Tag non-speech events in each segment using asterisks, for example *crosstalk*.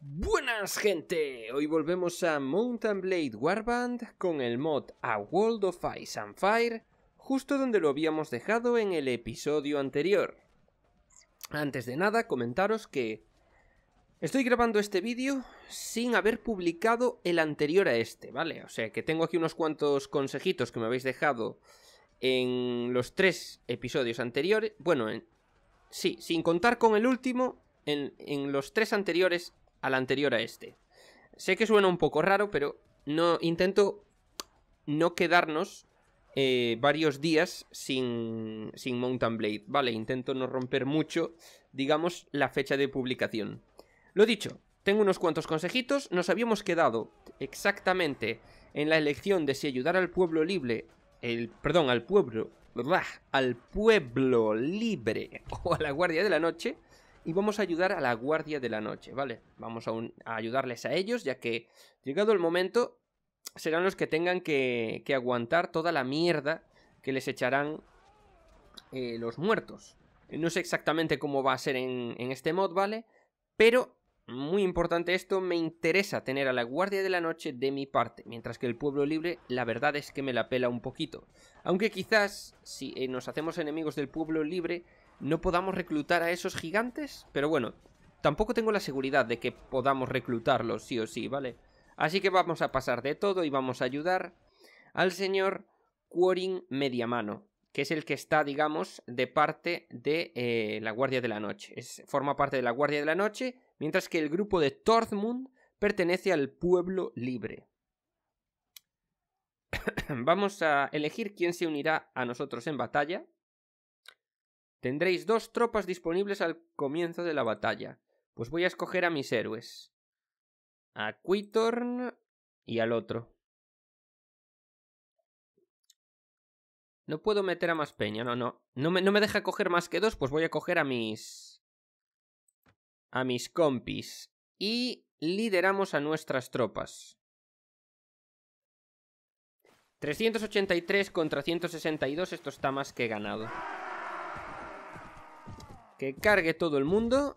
Buenas gente, hoy volvemos a Mountain Blade Warband con el mod A World of Ice and Fire, justo donde lo habíamos dejado en el episodio anterior. Antes de nada, comentaros que estoy grabando este vídeo sin haber publicado el anterior a este, ¿vale? O sea que tengo aquí unos cuantos consejitos que me habéis dejado en los tres episodios anteriores, bueno, sí, sin contar con el último, en, en los tres anteriores al anterior a este. Sé que suena un poco raro, pero no intento no quedarnos eh, varios días sin, sin Mountain Blade, ¿vale? Intento no romper mucho, digamos, la fecha de publicación. Lo dicho, tengo unos cuantos consejitos, nos habíamos quedado exactamente en la elección de si ayudar al pueblo libre, el, perdón, al pueblo, al pueblo libre *laughs* o a la Guardia de la Noche, y vamos a ayudar a la Guardia de la Noche, ¿vale? Vamos a, ayudarles a ellos, ya que llegado el momento serán los que tengan que, aguantar toda la mierda que les echarán eh, los muertos. No sé exactamente cómo va a ser en, en este mod, ¿vale? Pero muy importante esto, me interesa tener a la Guardia de la Noche de mi parte, mientras que el Pueblo Libre la verdad es que me la pela un poquito. Aunque quizás si eh, nos hacemos enemigos del Pueblo Libre no podamos reclutar a esos gigantes, pero bueno, tampoco tengo la seguridad de que podamos reclutarlos sí o sí, ¿vale? Así que vamos a pasar de todo y vamos a ayudar al señor Quorin Mediamano, que es el que está, digamos, de parte de eh, la Guardia de la Noche. Es, forma parte de la Guardia de la Noche, mientras que el grupo de Torthmund pertenece al Pueblo Libre. *coughs* vamos a elegir quién se unirá a nosotros en batalla. Tendréis dos tropas disponibles al comienzo de la batalla. Pues voy a escoger a mis héroes. A Quitorn y al otro. No puedo meter a más peña, no, no. No me, no me deja coger más que dos, pues voy a coger a mis... A mis compis. Y lideramos a nuestras tropas. 383 contra 162, esto está más que ganado. Que cargue todo el mundo.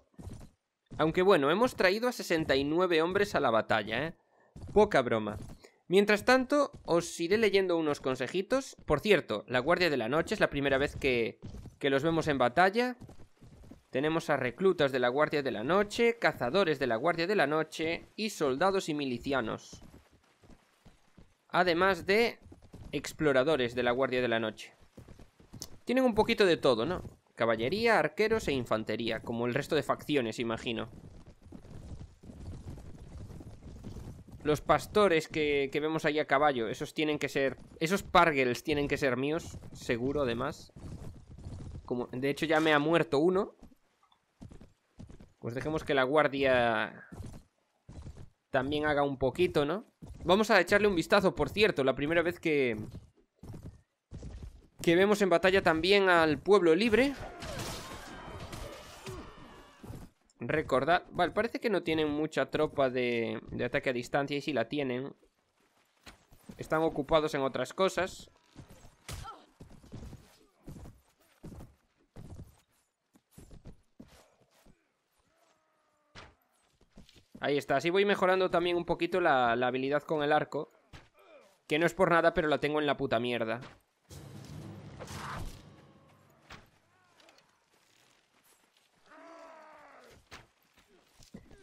Aunque bueno, hemos traído a 69 hombres a la batalla, ¿eh? Poca broma. Mientras tanto, os iré leyendo unos consejitos. Por cierto, la Guardia de la Noche es la primera vez que, que los vemos en batalla. Tenemos a reclutas de la Guardia de la Noche, cazadores de la Guardia de la Noche y soldados y milicianos. Además de exploradores de la Guardia de la Noche. Tienen un poquito de todo, ¿no? Caballería, arqueros e infantería, como el resto de facciones, imagino. Los pastores que, que vemos ahí a caballo, esos tienen que ser... Esos pargels tienen que ser míos, seguro, además. Como, de hecho, ya me ha muerto uno. Pues dejemos que la guardia también haga un poquito, ¿no? Vamos a echarle un vistazo, por cierto, la primera vez que, que vemos en batalla también al pueblo libre. Recordad... Vale, parece que no tienen mucha tropa de, ataque a distancia. Y si la tienen... Están ocupados en otras cosas. Ahí está, así voy mejorando también un poquito la, la, habilidad con el arco Que no es por nada, pero la tengo en la puta mierda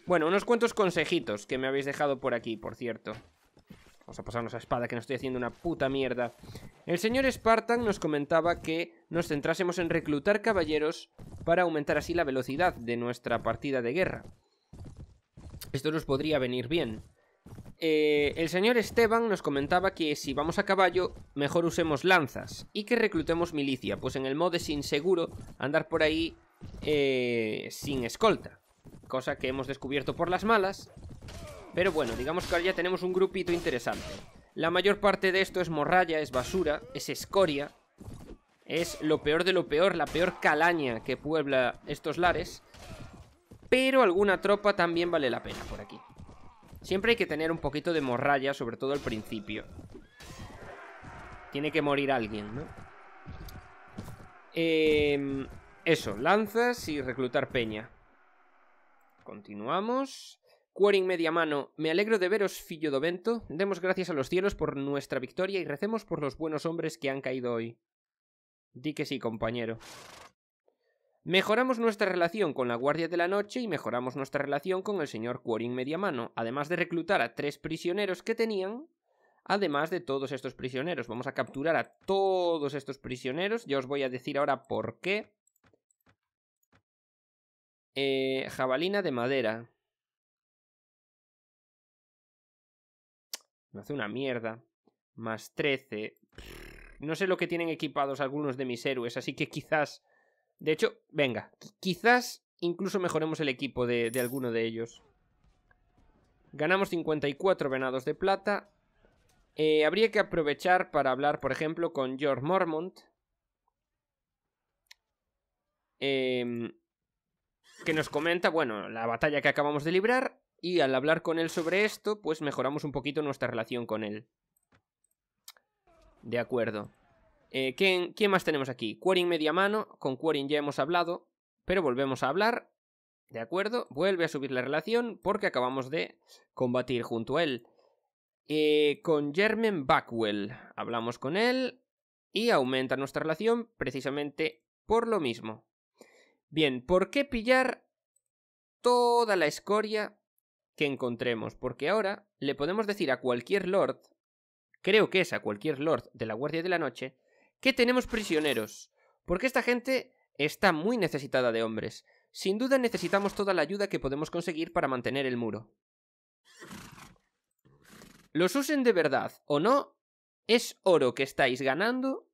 Bueno, unos cuantos consejitos que me habéis dejado por aquí, por cierto. Vamos a pasarnos a espada, que no estoy haciendo una puta mierda. El señor Spartan nos comentaba que nos centrásemos en reclutar caballeros para aumentar así la velocidad de nuestra partida de guerra. Esto nos podría venir bien. Eh, el señor Esteban nos comentaba que si vamos a caballo, mejor usemos lanzas y que reclutemos milicia, pues en el modo es inseguro andar por ahí eh, sin escolta. Cosa que hemos descubierto por las malas Pero bueno, digamos que ahora ya tenemos un grupito interesante La mayor parte de esto es morralla, es basura, es escoria Es lo peor de lo peor, la peor calaña que puebla estos lares Pero alguna tropa también vale la pena por aquí Siempre hay que tener un poquito de morralla, sobre todo al principio Tiene que morir alguien, ¿no? Em, eso, lanzas y reclutar peña Continuamos. Quering media mano, me alegro de veros, fillo do vento. Demos gracias a los cielos por nuestra victoria y recemos por los buenos hombres que han caído hoy. Di que sí, compañero. Mejoramos nuestra relación con la Guardia de la Noche y mejoramos nuestra relación con el señor media mano además de reclutar a tres prisioneros que tenían, además de todos estos prisioneros. Vamos a capturar a todos estos prisioneros, ya os voy a decir ahora por qué. Eh, jabalina de madera. Me hace una mierda. Más 13. No sé lo que tienen equipados algunos de mis héroes, así que quizás... De hecho, venga, quizás incluso mejoremos el equipo de, alguno de ellos. Ganamos 54 venados de plata. Eh, habría que aprovechar para hablar, por ejemplo, con George Mormont. Eh, que nos comenta, bueno, la batalla que acabamos de librar y al hablar con él sobre esto, pues mejoramos un poquito nuestra relación con él. De acuerdo. Eh, ¿quién, más tenemos aquí? Quarin media mano, con Quarin ya hemos hablado, pero volvemos a hablar. De acuerdo, vuelve a subir la relación porque acabamos de combatir junto a él. Eh, con Jermen Backwell hablamos con él y aumenta nuestra relación precisamente por lo mismo. Bien, ¿por qué pillar toda la escoria que encontremos? Porque ahora le podemos decir a cualquier lord, creo que es a cualquier lord de la Guardia de la Noche, que tenemos prisioneros. Porque esta gente está muy necesitada de hombres. Sin duda necesitamos toda la ayuda que podemos conseguir para mantener el muro. Los usen de verdad o no, es oro que estáis ganando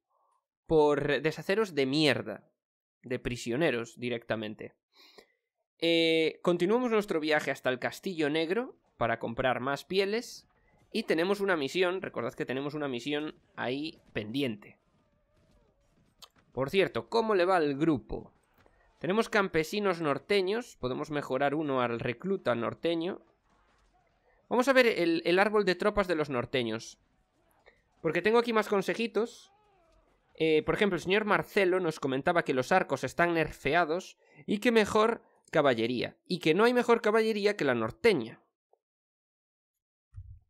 por deshaceros de mierda de prisioneros directamente. Eh, continuamos nuestro viaje hasta el Castillo Negro para comprar más pieles y tenemos una misión, recordad que tenemos una misión ahí pendiente. Por cierto, ¿cómo le va al grupo? Tenemos campesinos norteños, podemos mejorar uno al recluta norteño. Vamos a ver el, el árbol de tropas de los norteños. Porque tengo aquí más consejitos eh, por ejemplo, el señor Marcelo nos comentaba que los arcos están nerfeados y que mejor caballería. Y que no hay mejor caballería que la norteña.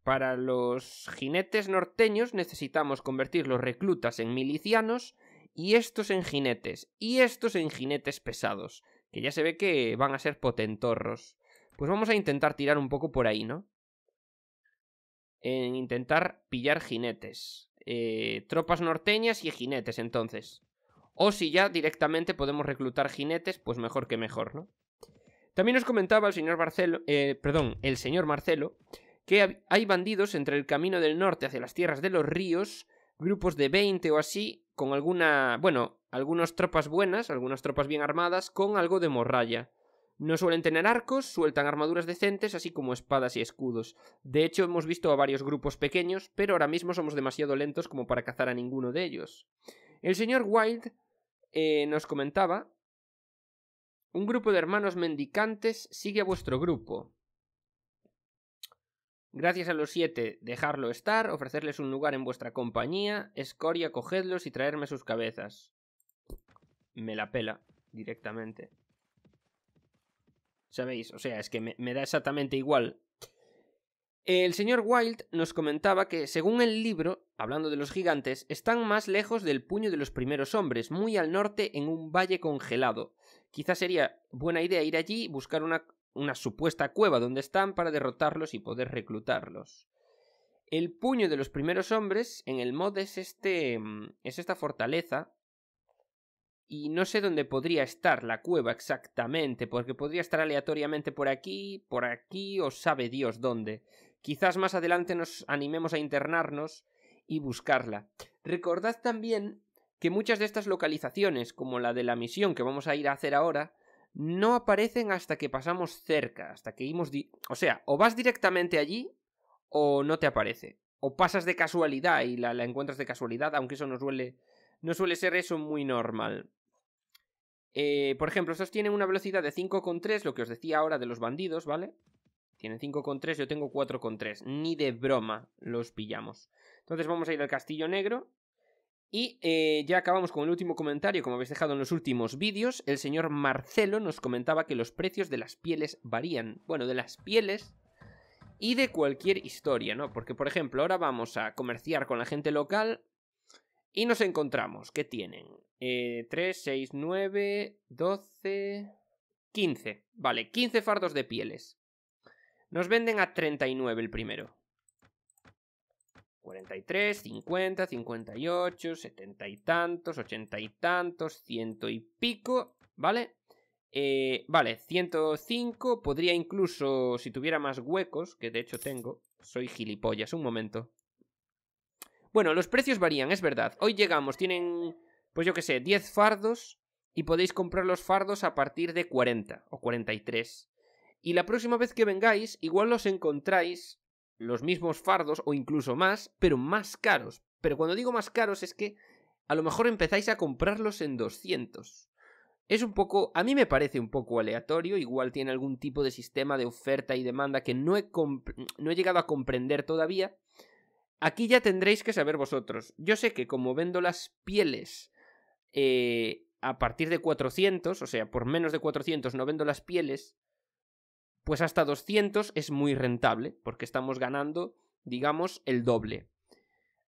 Para los jinetes norteños necesitamos convertir los reclutas en milicianos y estos en jinetes. Y estos en jinetes pesados. Que ya se ve que van a ser potentorros. Pues vamos a intentar tirar un poco por ahí, ¿no? En intentar pillar jinetes. Eh, tropas norteñas y jinetes entonces. O si ya directamente podemos reclutar jinetes, pues mejor que mejor, ¿no? También nos comentaba el señor Marcelo, eh, perdón, el señor Marcelo, que hay bandidos entre el camino del norte hacia las tierras de los ríos, grupos de 20 o así, con alguna, bueno, algunas tropas buenas, algunas tropas bien armadas, con algo de morralla. No suelen tener arcos, sueltan armaduras decentes, así como espadas y escudos. De hecho, hemos visto a varios grupos pequeños, pero ahora mismo somos demasiado lentos como para cazar a ninguno de ellos. El señor Wild eh, nos comentaba, un grupo de hermanos mendicantes sigue a vuestro grupo. Gracias a los siete, dejarlo estar, ofrecerles un lugar en vuestra compañía, escoria, cogedlos y traerme sus cabezas. Me la pela, directamente. ¿Sabéis? O sea, es que me, da exactamente igual. El señor Wilde nos comentaba que, según el libro, hablando de los gigantes, están más lejos del puño de los primeros hombres, muy al norte en un valle congelado. Quizás sería buena idea ir allí y buscar una, una supuesta cueva donde están para derrotarlos y poder reclutarlos. El puño de los primeros hombres en el mod es este mm, es esta fortaleza y no sé dónde podría estar la cueva exactamente, porque podría estar aleatoriamente por aquí, por aquí o sabe Dios dónde. Quizás más adelante nos animemos a internarnos y buscarla. Recordad también que muchas de estas localizaciones, como la de la misión que vamos a ir a hacer ahora, no aparecen hasta que pasamos cerca, hasta que O sea, o vas directamente allí o no te aparece. O pasas de casualidad y la, la encuentras de casualidad, aunque eso nos duele no suele ser eso muy normal. Eh, por ejemplo, estos tienen una velocidad de 5,3, lo que os decía ahora de los bandidos, ¿vale? Tienen 5,3, yo tengo 4,3. Ni de broma los pillamos. Entonces vamos a ir al Castillo Negro. Y eh, ya acabamos con el último comentario, como habéis dejado en los últimos vídeos. El señor Marcelo nos comentaba que los precios de las pieles varían. Bueno, de las pieles y de cualquier historia, ¿no? Porque, por ejemplo, ahora vamos a comerciar con la gente local y nos encontramos ¿qué tienen 3, 6, 9, 12, 15. Vale, 15 fardos de pieles. Nos venden a 39 el primero. 43, 50, 58, 70 y tantos, 80 y tantos, ciento y pico, ¿vale? Eh, vale, 105, podría incluso, si tuviera más huecos, que de hecho tengo, soy gilipollas, un momento. Bueno, los precios varían, es verdad. Hoy llegamos, tienen, pues yo qué sé, 10 fardos y podéis comprar los fardos a partir de 40 o 43. Y la próxima vez que vengáis, igual los encontráis los mismos fardos o incluso más, pero más caros. Pero cuando digo más caros es que a lo mejor empezáis a comprarlos en 200. Es un poco, a mí me parece un poco aleatorio, igual tiene algún tipo de sistema de oferta y demanda que no he, no he llegado a comprender todavía, Aquí ya tendréis que saber vosotros. Yo sé que como vendo las pieles eh, a partir de 400, o sea, por menos de 400 no vendo las pieles, pues hasta 200 es muy rentable, porque estamos ganando, digamos, el doble.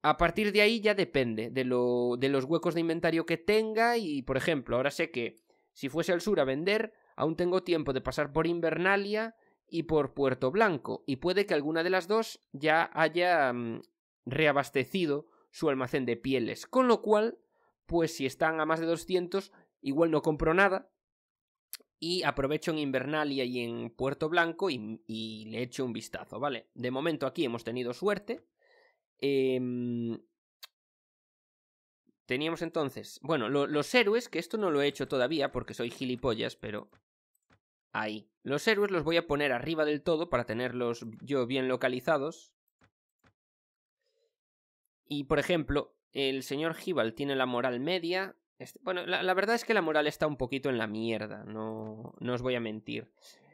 A partir de ahí ya depende de, lo, de los huecos de inventario que tenga y, por ejemplo, ahora sé que si fuese al sur a vender, aún tengo tiempo de pasar por Invernalia y por Puerto Blanco, y puede que alguna de las dos ya haya mm, reabastecido su almacén de pieles, con lo cual, pues si están a más de 200, igual no compro nada, y aprovecho en Invernalia y en Puerto Blanco y, mm, le echo un vistazo, ¿vale? De momento aquí hemos tenido suerte. Em, teníamos entonces, bueno, los héroes, que esto no lo he hecho todavía porque soy gilipollas, pero los héroes los voy a poner arriba del todo para tenerlos yo bien localizados. Y por ejemplo, el señor Gibal tiene la moral media. Este, bueno, la, verdad es que la moral está un poquito en la mierda, no, no os voy a mentir.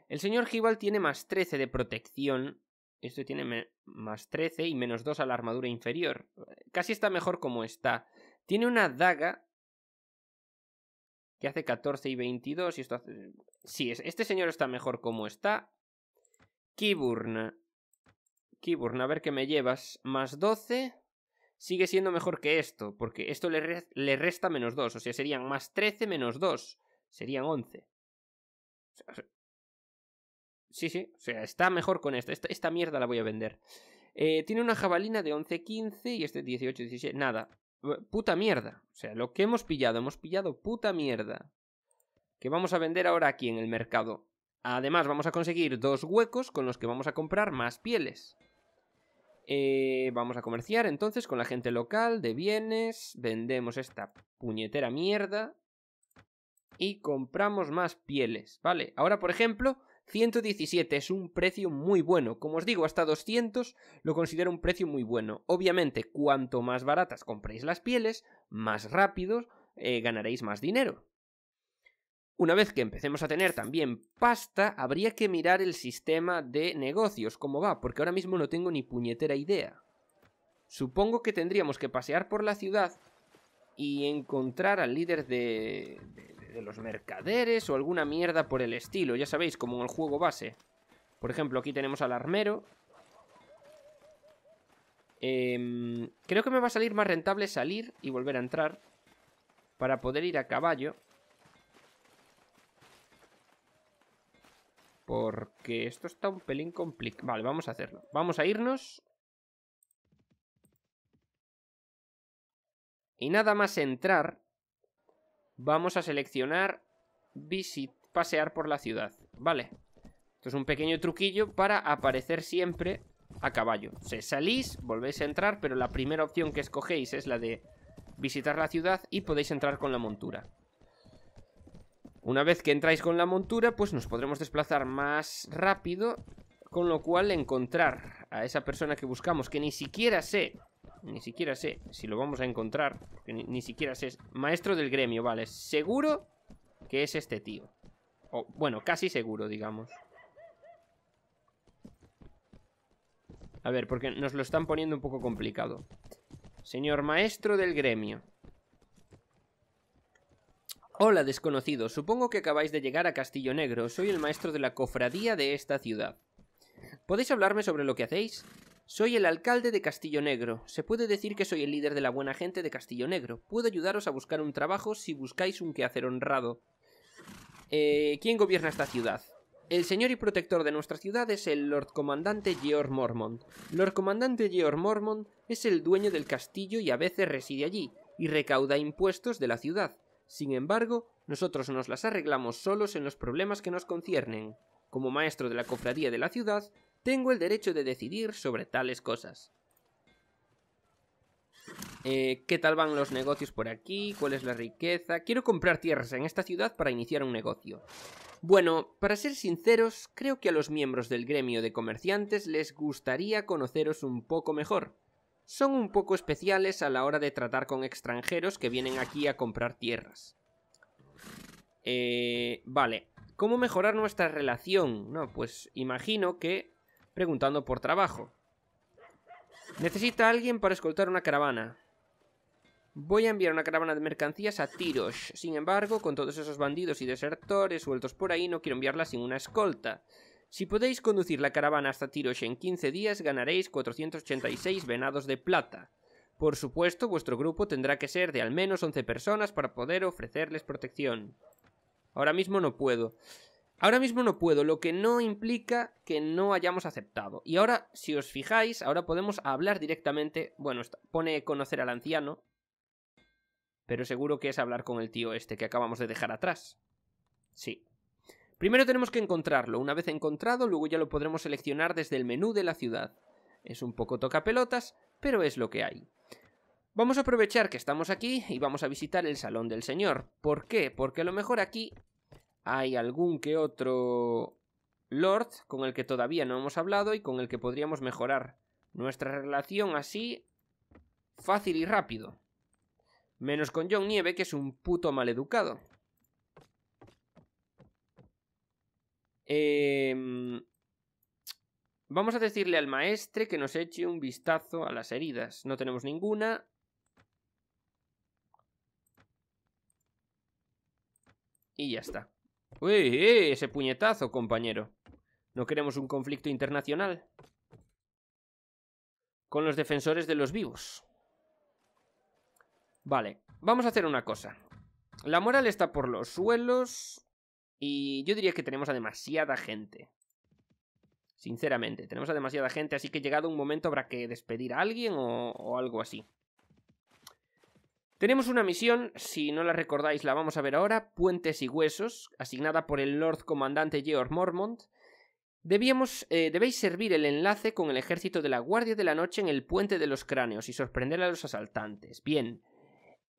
El señor Gibal tiene más 13 de protección. esto tiene más 13 y menos 2 a la armadura inferior. Casi está mejor como está. Tiene una daga que hace 14 y 22 y esto hace... Sí, este señor está mejor como está. Kiburna. Kiburna, a ver qué me llevas. Más 12 sigue siendo mejor que esto, porque esto le, le resta menos 2, o sea, serían más 13 menos 2, serían 11. sí, sí, o sea, está mejor con esto. esta, mierda la voy a vender. Eh, tiene una jabalina de 11-15 y este 18-17, nada puta mierda. O sea, lo que hemos pillado, hemos pillado puta mierda. Que vamos a vender ahora aquí en el mercado. Además, vamos a conseguir dos huecos con los que vamos a comprar más pieles. Eh, vamos a comerciar entonces con la gente local de bienes. Vendemos esta puñetera mierda. Y compramos más pieles, ¿vale? Ahora, por ejemplo, 117 es un precio muy bueno. Como os digo, hasta 200 lo considero un precio muy bueno. Obviamente, cuanto más baratas compréis las pieles, más rápido eh, ganaréis más dinero. Una vez que empecemos a tener también pasta, habría que mirar el sistema de negocios, cómo va, porque ahora mismo no tengo ni puñetera idea. Supongo que tendríamos que pasear por la ciudad y encontrar al líder de de los mercaderes o alguna mierda por el estilo, ya sabéis, como en el juego base. Por ejemplo, aquí tenemos al armero. Em, creo que me va a salir más rentable salir y volver a entrar para poder ir a caballo. Porque esto está un pelín complicado. Vale, vamos a hacerlo. Vamos a irnos. Y nada más entrar, Vamos a seleccionar visit, pasear por la ciudad. Vale. Esto es un pequeño truquillo para aparecer siempre a caballo. Se salís, volvéis a entrar, pero la primera opción que escogéis es la de visitar la ciudad y podéis entrar con la montura. Una vez que entráis con la montura, pues nos podremos desplazar más rápido, con lo cual encontrar a esa persona que buscamos, que ni siquiera sé ni siquiera sé si lo vamos a encontrar. ni, ni, siquiera sé. Maestro del gremio, vale. Seguro que es este tío. O, bueno, casi seguro, digamos. A ver, porque nos lo están poniendo un poco complicado. Señor maestro del gremio. Hola, desconocido. Supongo que acabáis de llegar a Castillo Negro. Soy el maestro de la cofradía de esta ciudad. ¿Podéis hablarme sobre lo que hacéis? Soy el alcalde de Castillo Negro. Se puede decir que soy el líder de la buena gente de Castillo Negro. Puedo ayudaros a buscar un trabajo si buscáis un quehacer honrado. Eh, ¿Quién gobierna esta ciudad? El señor y protector de nuestra ciudad es el Lord Comandante George Mormon. Lord Comandante George Mormon es el dueño del castillo y a veces reside allí, y recauda impuestos de la ciudad. Sin embargo, nosotros nos las arreglamos solos en los problemas que nos conciernen. Como maestro de la cofradía de la ciudad, tengo el derecho de decidir sobre tales cosas. Eh, ¿Qué tal van los negocios por aquí? ¿Cuál es la riqueza? Quiero comprar tierras en esta ciudad para iniciar un negocio. Bueno, para ser sinceros, creo que a los miembros del gremio de comerciantes les gustaría conoceros un poco mejor. Son un poco especiales a la hora de tratar con extranjeros que vienen aquí a comprar tierras. Eh, vale, ¿cómo mejorar nuestra relación? No, pues imagino que preguntando por trabajo. Necesita alguien para escoltar una caravana. Voy a enviar una caravana de mercancías a Tirosh. Sin embargo, con todos esos bandidos y desertores sueltos por ahí, no quiero enviarla sin una escolta. Si podéis conducir la caravana hasta Tirosh en 15 días, ganaréis 486 venados de plata. Por supuesto, vuestro grupo tendrá que ser de al menos 11 personas para poder ofrecerles protección. Ahora mismo no puedo. Ahora mismo no puedo, lo que no implica que no hayamos aceptado. Y ahora, si os fijáis, ahora podemos hablar directamente. Bueno, pone conocer al anciano. Pero seguro que es hablar con el tío este que acabamos de dejar atrás. Sí. Primero tenemos que encontrarlo. Una vez encontrado, luego ya lo podremos seleccionar desde el menú de la ciudad. Es un poco tocapelotas, pero es lo que hay. Vamos a aprovechar que estamos aquí y vamos a visitar el salón del señor. ¿Por qué? Porque a lo mejor aquí hay algún que otro Lord con el que todavía no hemos hablado y con el que podríamos mejorar nuestra relación así fácil y rápido. Menos con John Nieve, que es un puto maleducado. Em, vamos a decirle al maestre que nos eche un vistazo a las heridas. No tenemos ninguna. Y ya está. Uy, ese puñetazo, compañero. No queremos un conflicto internacional. Con los defensores de los vivos. Vale, vamos a hacer una cosa. La moral está por los suelos y yo diría que tenemos a demasiada gente. Sinceramente, tenemos a demasiada gente, así que llegado un momento habrá que despedir a alguien o, o algo así. Tenemos una misión, si no la recordáis la vamos a ver ahora, Puentes y Huesos, asignada por el Lord Comandante George Mormont. Debíamos, eh, debéis servir el enlace con el ejército de la Guardia de la Noche en el Puente de los Cráneos y sorprender a los asaltantes. Bien,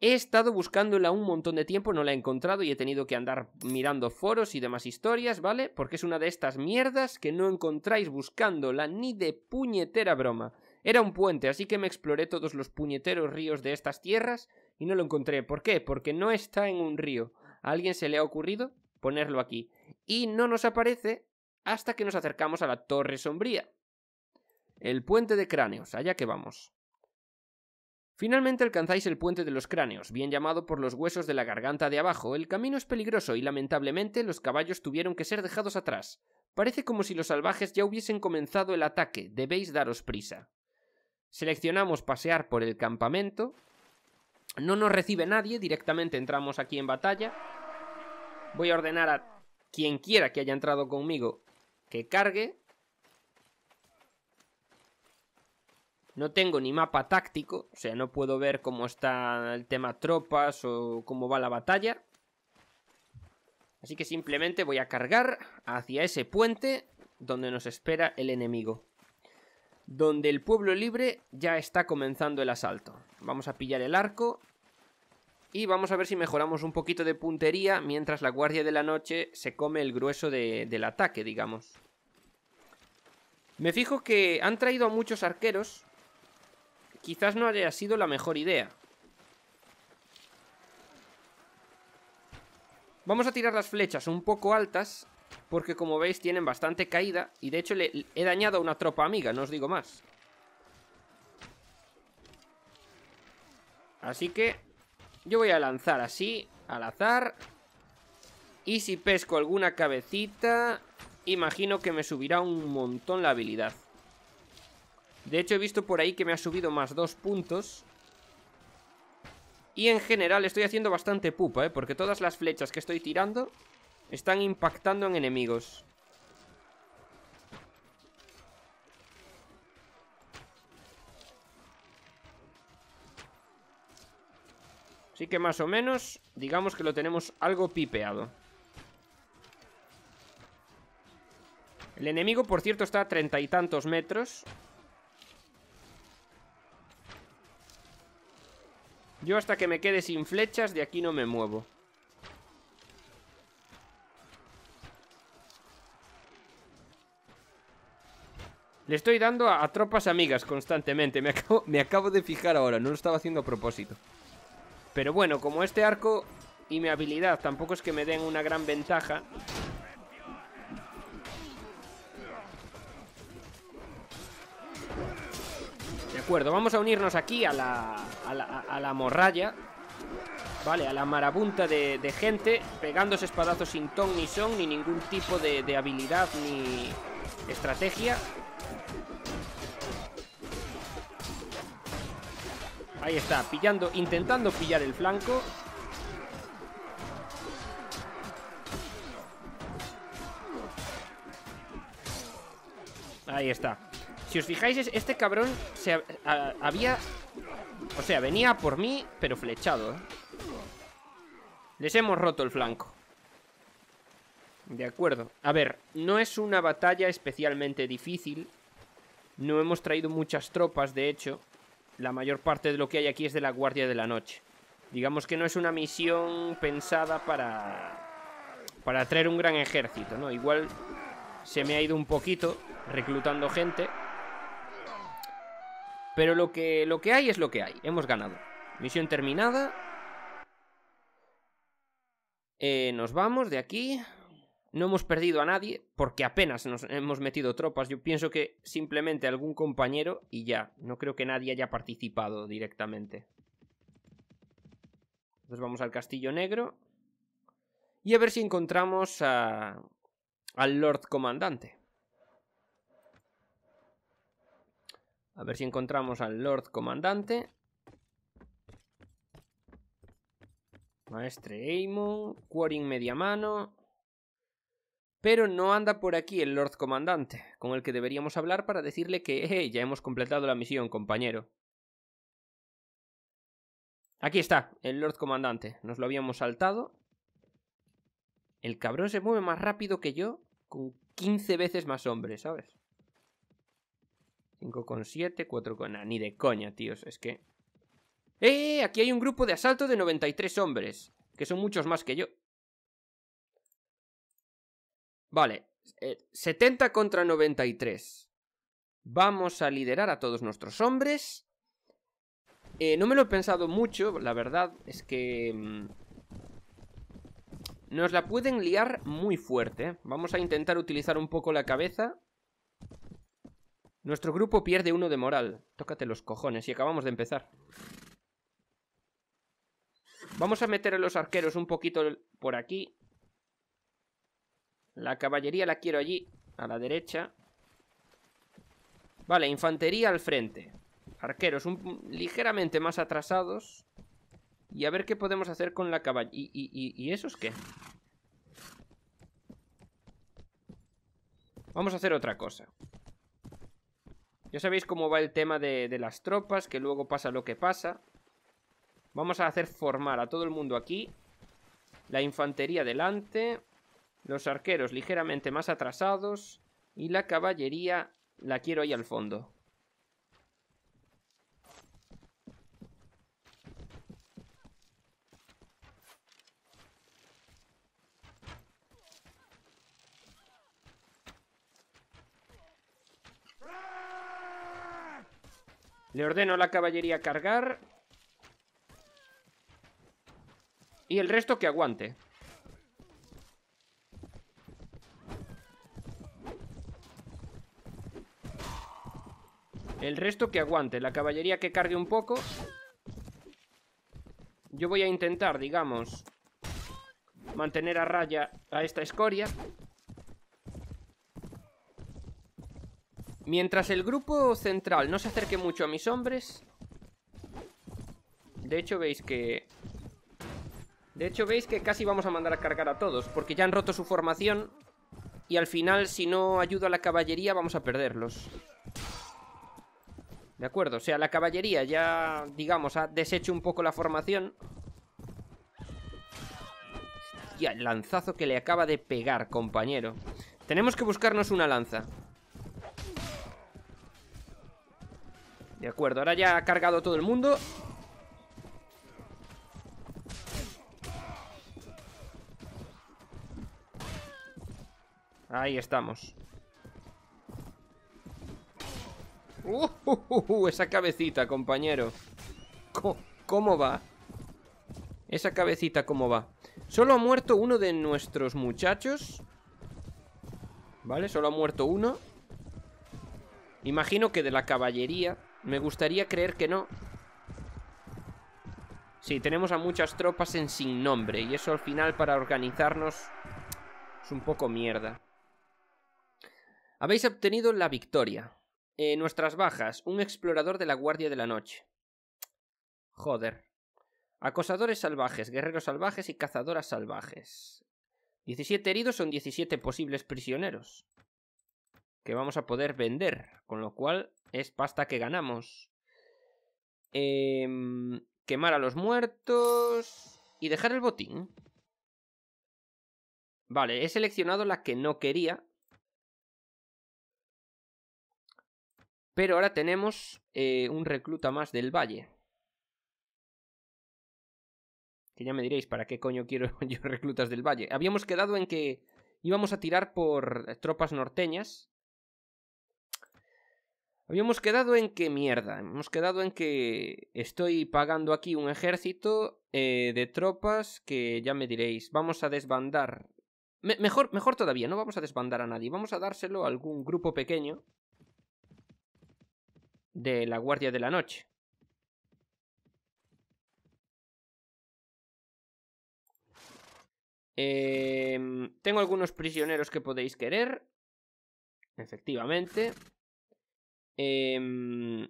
He estado buscándola un montón de tiempo, no la he encontrado y he tenido que andar mirando foros y demás historias, ¿vale? Porque es una de estas mierdas que no encontráis buscándola ni de puñetera broma. Era un puente, así que me exploré todos los puñeteros ríos de estas tierras y no lo encontré. ¿Por qué? Porque no está en un río. A alguien se le ha ocurrido ponerlo aquí. Y no nos aparece hasta que nos acercamos a la Torre Sombría. El puente de cráneos, allá que vamos. Finalmente alcanzáis el puente de los cráneos, bien llamado por los huesos de la garganta de abajo. El camino es peligroso y lamentablemente los caballos tuvieron que ser dejados atrás. Parece como si los salvajes ya hubiesen comenzado el ataque, debéis daros prisa. Seleccionamos pasear por el campamento no nos recibe nadie, directamente entramos aquí en batalla. Voy a ordenar a quien quiera que haya entrado conmigo que cargue. No tengo ni mapa táctico, o sea, no puedo ver cómo está el tema tropas o cómo va la batalla. Así que simplemente voy a cargar hacia ese puente donde nos espera el enemigo donde el pueblo libre ya está comenzando el asalto. Vamos a pillar el arco y vamos a ver si mejoramos un poquito de puntería mientras la guardia de la noche se come el grueso del ataque, digamos. Me fijo que han traído a muchos arqueros. Quizás no haya sido la mejor idea. Vamos a tirar las flechas un poco altas porque como veis tienen bastante caída y de hecho le he dañado a una tropa amiga, no os digo más. Así que yo voy a lanzar así, al azar. Y si pesco alguna cabecita, imagino que me subirá un montón la habilidad. De hecho he visto por ahí que me ha subido más dos puntos. Y en general estoy haciendo bastante pupa, ¿eh? porque todas las flechas que estoy tirando están impactando en enemigos. Así que más o menos, digamos que lo tenemos algo pipeado. El enemigo, por cierto, está a treinta y tantos metros. Yo hasta que me quede sin flechas, de aquí no me muevo. Le estoy dando a, tropas amigas constantemente me acabo, de fijar ahora, no lo estaba haciendo a propósito Pero bueno, como este arco y mi habilidad tampoco es que me den una gran ventaja De acuerdo, vamos a unirnos aquí a la, a morralla Vale, a la marabunta de, gente Pegándose espadazos sin ton ni son Ni ningún tipo de habilidad ni estrategia Ahí está, pillando, intentando pillar el flanco. Ahí está. Si os fijáis, este cabrón se había... O sea, venía por mí, pero flechado. ¿eh? Les hemos roto el flanco. De acuerdo. A ver, no es una batalla especialmente difícil. No hemos traído muchas tropas, de hecho la mayor parte de lo que hay aquí es de la Guardia de la Noche. Digamos que no es una misión pensada para para traer un gran ejército, ¿no? Igual se me ha ido un poquito reclutando gente. Pero lo que, lo que hay es lo que hay. Hemos ganado. Misión terminada. Eh, nos vamos de aquí. No hemos perdido a nadie porque apenas nos hemos metido tropas. Yo pienso que simplemente algún compañero y ya. No creo que nadie haya participado directamente. Entonces vamos al Castillo Negro. Y a ver si encontramos al Lord Comandante. A ver si encontramos al Lord Comandante. Maestre Eymon. Quaring media mano. Pero no anda por aquí el Lord Comandante, con el que deberíamos hablar para decirle que *laughs* ya hemos completado la misión, compañero. Aquí está, el Lord Comandante. Nos lo habíamos saltado. El cabrón se mueve más rápido que yo, con 15 veces más hombres, ¿sabes? 5,7, 4 con... ni de coña, tíos, es que... ¡Eh, eh, ¡Eh! Aquí hay un grupo de asalto de 93 hombres, que son muchos más que yo. Vale, 70 eh, contra 93. Vamos a liderar a todos nuestros hombres. Eh, no me lo he pensado mucho, la verdad es que... Mm, nos la pueden liar muy fuerte. ¿eh? Vamos a intentar utilizar un poco la cabeza. Nuestro grupo pierde uno de moral. Tócate los cojones y acabamos de empezar. Vamos a meter a los arqueros un poquito por aquí la caballería la quiero allí, a la derecha. Vale, infantería al frente. Arqueros ligeramente más atrasados. Y a ver qué podemos hacer con la caballería. ¿Y, eso es esos qué? Vamos a hacer otra cosa. Ya sabéis cómo va el tema de, de las tropas, que luego pasa lo que pasa. Vamos a hacer formar a todo el mundo aquí. La infantería delante los arqueros ligeramente más atrasados y la caballería la quiero ahí al fondo. Le ordeno a la caballería cargar. Y el resto que aguante. El resto que aguante, la caballería que cargue un poco. Yo voy a intentar, digamos, mantener a raya a esta escoria. Mientras el grupo central no se acerque mucho a mis hombres... De hecho, veis que... De hecho, veis que casi vamos a mandar a cargar a todos, porque ya han roto su formación y al final, si no ayudo a la caballería, vamos a perderlos. De acuerdo, o sea, la caballería ya, digamos, ha deshecho un poco la formación. Y el lanzazo que le acaba de pegar, compañero. Tenemos que buscarnos una lanza. De acuerdo, ahora ya ha cargado todo el mundo. Ahí estamos. Uh, esa cabecita, compañero. ¿Cómo, ¿Cómo va? Esa cabecita, ¿cómo va? Solo ha muerto uno de nuestros muchachos. ¿Vale? Solo ha muerto uno. Imagino que de la caballería. Me gustaría creer que no. Sí, tenemos a muchas tropas en sin nombre. Y eso al final para organizarnos es un poco mierda. Habéis obtenido la victoria. Eh, nuestras bajas. Un explorador de la Guardia de la Noche. Joder. Acosadores salvajes, guerreros salvajes y cazadoras salvajes. 17 heridos son 17 posibles prisioneros. Que vamos a poder vender. Con lo cual es pasta que ganamos. Em, quemar a los muertos. Y dejar el botín. Vale, he seleccionado la que no quería, Pero ahora tenemos eh, un recluta más del Valle. Que ya me diréis, ¿para qué coño quiero *laughs* yo reclutas del Valle? Habíamos quedado en que íbamos a tirar por tropas norteñas. Habíamos quedado en que mierda. Hemos quedado en que estoy pagando aquí un ejército eh, de tropas que ya me diréis, vamos a desbandar. mejor, mejor todavía, no vamos a desbandar a nadie. Vamos a dárselo a algún grupo pequeño de la Guardia de la Noche. Em, tengo algunos prisioneros que podéis querer. Efectivamente. Em,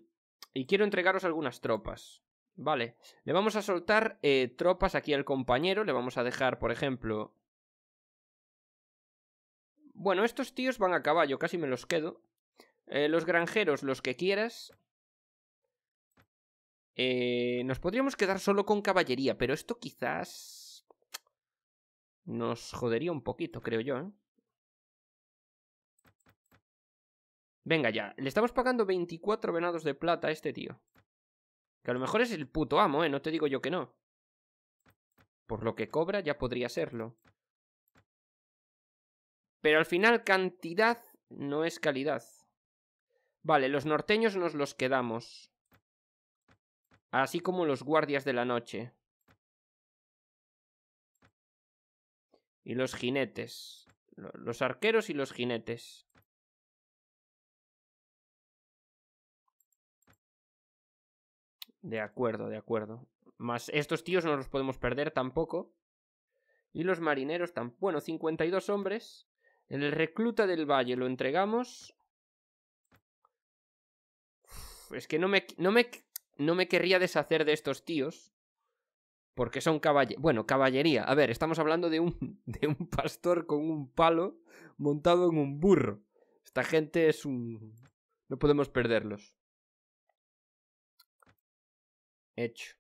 y quiero entregaros algunas tropas. Vale. Le vamos a soltar eh, tropas aquí al compañero. Le vamos a dejar, por ejemplo... Bueno, estos tíos van a caballo. Casi me los quedo. Eh, los granjeros, los que quieras. Eh, nos podríamos quedar solo con caballería, pero esto quizás nos jodería un poquito, creo yo. ¿eh? Venga ya, le estamos pagando 24 venados de plata a este tío. Que a lo mejor es el puto amo, ¿eh? No te digo yo que no. Por lo que cobra ya podría serlo. Pero al final cantidad no es calidad. Vale, los norteños nos los quedamos. Así como los guardias de la noche. Y los jinetes. Los arqueros y los jinetes. De acuerdo, de acuerdo. Más estos tíos no los podemos perder tampoco. Y los marineros tan... Bueno, 52 hombres. El recluta del valle lo entregamos es que no me, no me, no me querría deshacer de estos tíos. Porque son caballería. Bueno, caballería. A ver, estamos hablando de un, *laughs* de un pastor con un palo montado en un burro. Esta gente es un. No podemos perderlos. Hecho.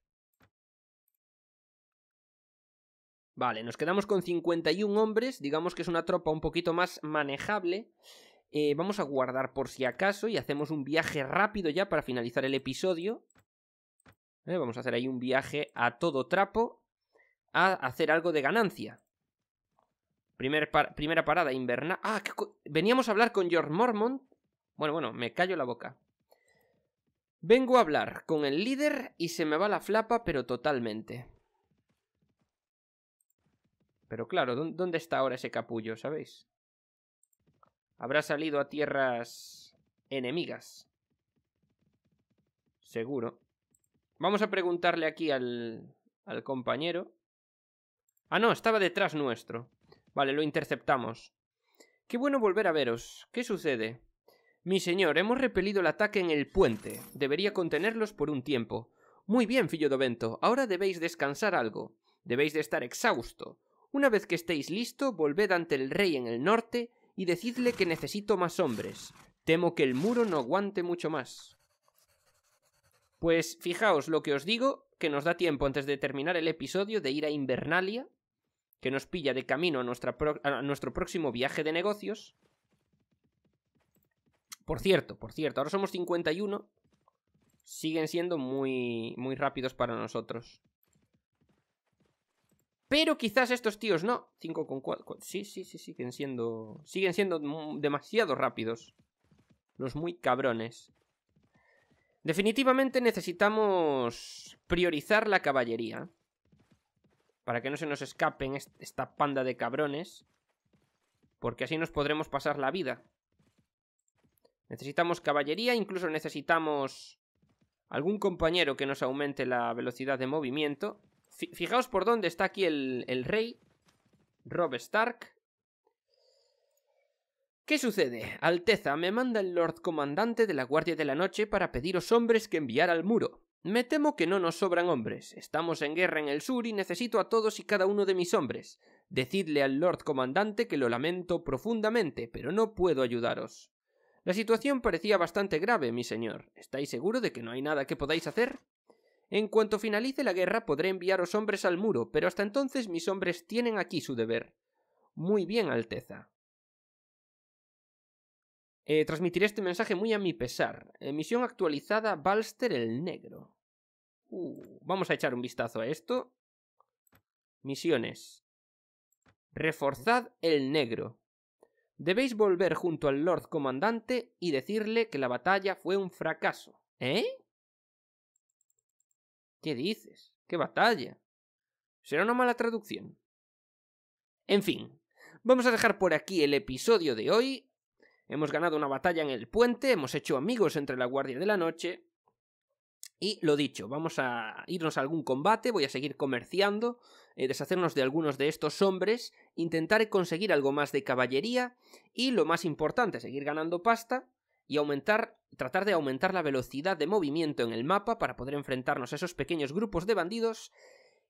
Vale, nos quedamos con 51 hombres, digamos que es una tropa un poquito más manejable. Eh, vamos a guardar por si acaso y hacemos un viaje rápido ya para finalizar el episodio. Eh, vamos a hacer ahí un viaje a todo trapo a hacer algo de ganancia. primera parada, invernal. Ah, veníamos a hablar con George Mormon. Bueno, bueno, me callo la boca. Vengo a hablar con el líder y se me va la flapa, pero totalmente. Pero claro, ¿dónde está ahora ese capullo, sabéis? Habrá salido a tierras enemigas. Seguro. Vamos a preguntarle aquí al, al compañero. Ah, no, estaba detrás nuestro. Vale, lo interceptamos. Qué bueno volver a veros. ¿Qué sucede? Mi señor, hemos repelido el ataque en el puente. Debería contenerlos por un tiempo. Muy bien, fillo vento. Ahora debéis descansar algo. Debéis de estar exhausto. Una vez que estéis listo, volved ante el rey en el norte y decidle que necesito más hombres. Temo que el muro no aguante mucho más. Pues fijaos lo que os digo, que nos da tiempo antes de terminar el episodio de ir a Invernalia, que nos pilla de camino a, nuestro próximo viaje de negocios. Por cierto, por cierto, ahora somos 51. Siguen siendo muy, muy rápidos para nosotros. Pero quizás estos tíos no. 5,4. Sí, sí, sí, siguen siendo. Siguen siendo demasiado rápidos. Los muy cabrones. Definitivamente necesitamos priorizar la caballería. Para que no se nos escapen esta panda de cabrones. Porque así nos podremos pasar la vida. Necesitamos caballería, incluso necesitamos algún compañero que nos aumente la velocidad de movimiento. Fijaos por dónde está aquí el, rey, Rob Stark. ¿Qué sucede? Alteza, me manda el Lord Comandante de la Guardia de la Noche para pediros hombres que enviar al muro. Me temo que no nos sobran hombres. Estamos en guerra en el sur y necesito a todos y cada uno de mis hombres. Decidle al Lord Comandante que lo lamento profundamente, pero no puedo ayudaros. La situación parecía bastante grave, mi señor. ¿Estáis seguro de que no hay nada que podáis hacer? En cuanto finalice la guerra podré enviaros hombres al muro, pero hasta entonces mis hombres tienen aquí su deber. Muy bien, Alteza. Eh, transmitiré este mensaje muy a mi pesar. Eh, misión actualizada Balster el Negro. Uh, vamos a echar un vistazo a esto. Misiones. Reforzad el Negro. Debéis volver junto al Lord Comandante y decirle que la batalla fue un fracaso. ¿Eh? ¿Qué dices? ¿Qué batalla? Será una mala traducción. En fin, vamos a dejar por aquí el episodio de hoy. Hemos ganado una batalla en el puente, hemos hecho amigos entre la Guardia de la Noche. Y lo dicho, vamos a irnos a algún combate, voy a seguir comerciando, eh, deshacernos de algunos de estos hombres, intentar conseguir algo más de caballería y lo más importante, seguir ganando pasta y aumentar, tratar de aumentar la velocidad de movimiento en el mapa para poder enfrentarnos a esos pequeños grupos de bandidos.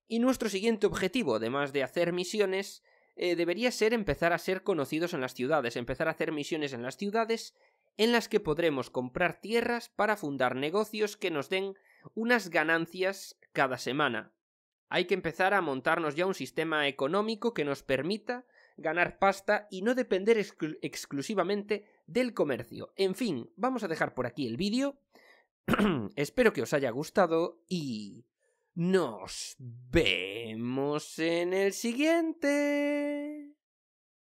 Y nuestro siguiente objetivo, además de hacer misiones, eh, debería ser empezar a ser conocidos en las ciudades, empezar a hacer misiones en las ciudades en las que podremos comprar tierras para fundar negocios que nos den unas ganancias cada semana. Hay que empezar a montarnos ya un sistema económico que nos permita ganar pasta y no depender exclusivamente del comercio. En fin, vamos a dejar por aquí el vídeo. *clears throat* Espero que os haya gustado y... Nos vemos en el siguiente.